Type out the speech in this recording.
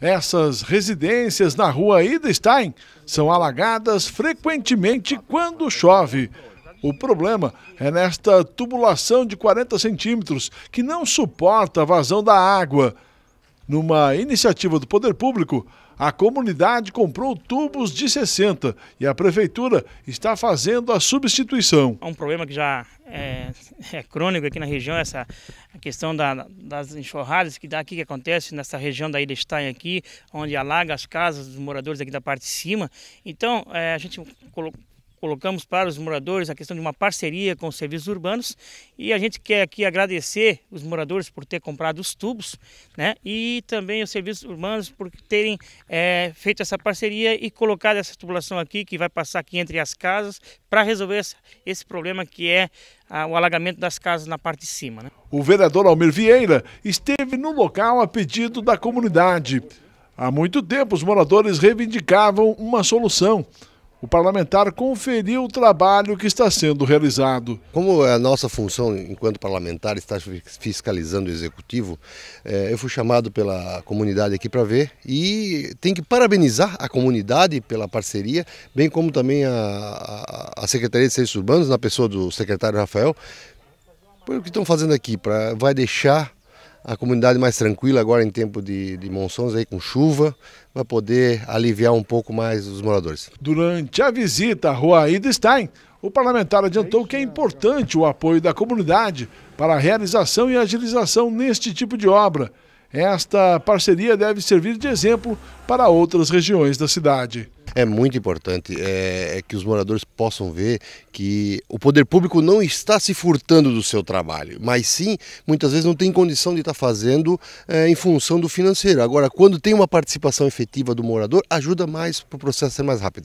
Essas residências na rua Ida Stein são alagadas frequentemente quando chove. O problema é nesta tubulação de 40 centímetros que não suporta a vazão da água. Numa iniciativa do poder público, a comunidade comprou tubos de 60 e a prefeitura está fazendo a substituição. É um problema que já é é, é, crônico aqui na região, essa a questão da, das enxurradas que daqui que acontece nessa região da Ilha Stein aqui, onde alaga as casas dos moradores aqui da parte de cima. Então, é, a gente colocou colocamos para os moradores a questão de uma parceria com os serviços urbanos e a gente quer aqui agradecer os moradores por ter comprado os tubos né, e também os serviços urbanos por terem é, feito essa parceria e colocado essa tubulação aqui que vai passar aqui entre as casas para resolver esse problema que é o alagamento das casas na parte de cima. Né? O vereador Almir Vieira esteve no local a pedido da comunidade. Há muito tempo os moradores reivindicavam uma solução o parlamentar conferiu o trabalho que está sendo realizado. Como é a nossa função enquanto parlamentar está fiscalizando o executivo, eh, eu fui chamado pela comunidade aqui para ver e tem que parabenizar a comunidade pela parceria, bem como também a, a Secretaria de Serviços Urbanos, na pessoa do secretário Rafael, por o que estão fazendo aqui pra, vai deixar a comunidade mais tranquila agora em tempo de, de monções aí com chuva, vai poder aliviar um pouco mais os moradores. Durante a visita à rua Einstein, o parlamentar adiantou que é importante o apoio da comunidade para a realização e agilização neste tipo de obra. Esta parceria deve servir de exemplo para outras regiões da cidade. É muito importante é, é, que os moradores possam ver que o poder público não está se furtando do seu trabalho, mas sim, muitas vezes, não tem condição de estar tá fazendo é, em função do financeiro. Agora, quando tem uma participação efetiva do morador, ajuda mais para o processo ser é mais rápido.